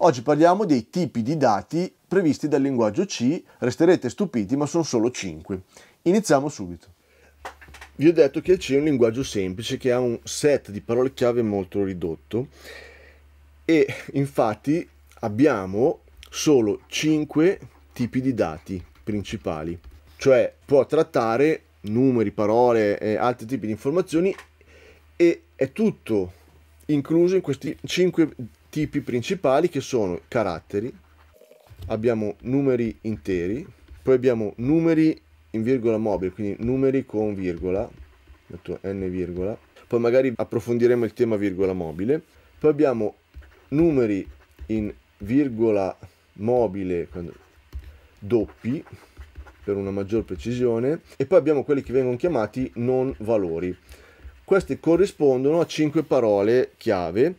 Oggi parliamo dei tipi di dati previsti dal linguaggio C, resterete stupiti ma sono solo 5. Iniziamo subito. Vi ho detto che il C è un linguaggio semplice che ha un set di parole chiave molto ridotto e infatti abbiamo solo 5 tipi di dati principali, cioè può trattare numeri, parole e altri tipi di informazioni e è tutto incluso in questi 5 tipi principali che sono caratteri, abbiamo numeri interi, poi abbiamo numeri in virgola mobile, quindi numeri con virgola, metto n virgola, poi magari approfondiremo il tema virgola mobile, poi abbiamo numeri in virgola mobile doppi per una maggior precisione e poi abbiamo quelli che vengono chiamati non valori. Queste corrispondono a 5 parole chiave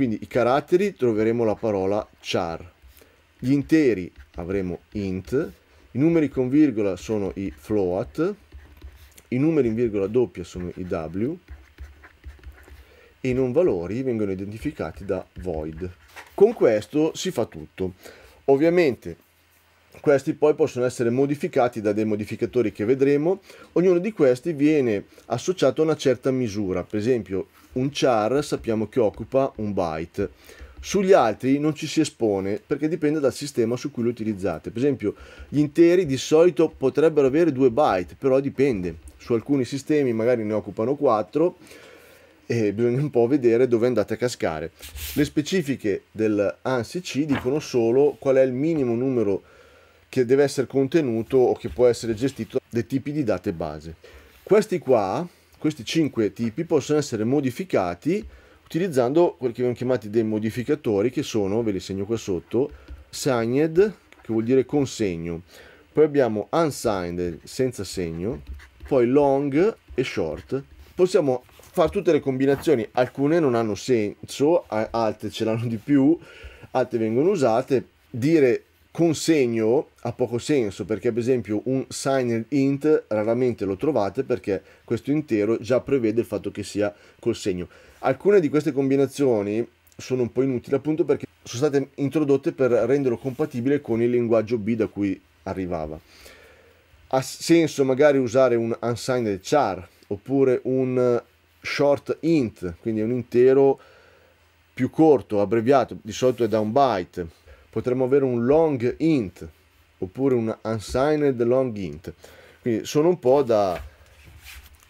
quindi i caratteri troveremo la parola char. Gli interi avremo int, i numeri con virgola sono i float, i numeri in virgola doppia sono i w e i non valori vengono identificati da void. Con questo si fa tutto. Ovviamente questi poi possono essere modificati da dei modificatori che vedremo, ognuno di questi viene associato a una certa misura, per esempio un char sappiamo che occupa un byte, sugli altri non ci si espone perché dipende dal sistema su cui lo utilizzate, per esempio gli interi di solito potrebbero avere due byte, però dipende, su alcuni sistemi magari ne occupano quattro e bisogna un po' vedere dove andate a cascare. Le specifiche del ANSI C dicono solo qual è il minimo numero di che deve essere contenuto o che può essere gestito dai tipi di date base. Questi qua, questi cinque tipi, possono essere modificati utilizzando quelli che vengono chiamati dei modificatori che sono, ve li segno qua sotto, signed, che vuol dire consegno. Poi abbiamo unsigned, senza segno, poi long e short. Possiamo fare tutte le combinazioni, alcune non hanno senso, altre ce l'hanno di più, altre vengono usate. Dire con segno ha poco senso perché ad esempio un signed int raramente lo trovate perché questo intero già prevede il fatto che sia col segno. Alcune di queste combinazioni sono un po' inutili appunto perché sono state introdotte per renderlo compatibile con il linguaggio B da cui arrivava. Ha senso magari usare un unsigned char oppure un short int, quindi un intero più corto, abbreviato, di solito è da un byte potremmo avere un long int oppure un unsigned long int. Quindi sono un po' da...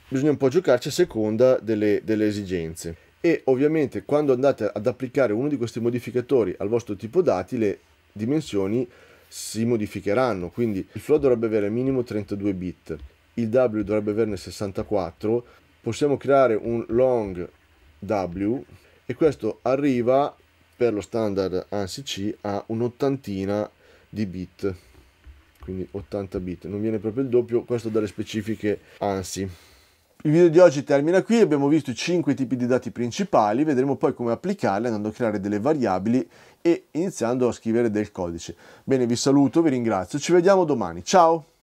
bisogna un po' giocarci a seconda delle, delle esigenze. E ovviamente quando andate ad applicare uno di questi modificatori al vostro tipo dati, le dimensioni si modificheranno. Quindi il flow dovrebbe avere minimo 32 bit, il W dovrebbe averne 64, possiamo creare un long W e questo arriva per lo standard ANSI C ha un'ottantina di bit quindi 80 bit non viene proprio il doppio questo dalle specifiche ANSI il video di oggi termina qui, abbiamo visto i 5 tipi di dati principali, vedremo poi come applicarli andando a creare delle variabili e iniziando a scrivere del codice. Bene, vi saluto, vi ringrazio, ci vediamo domani, ciao!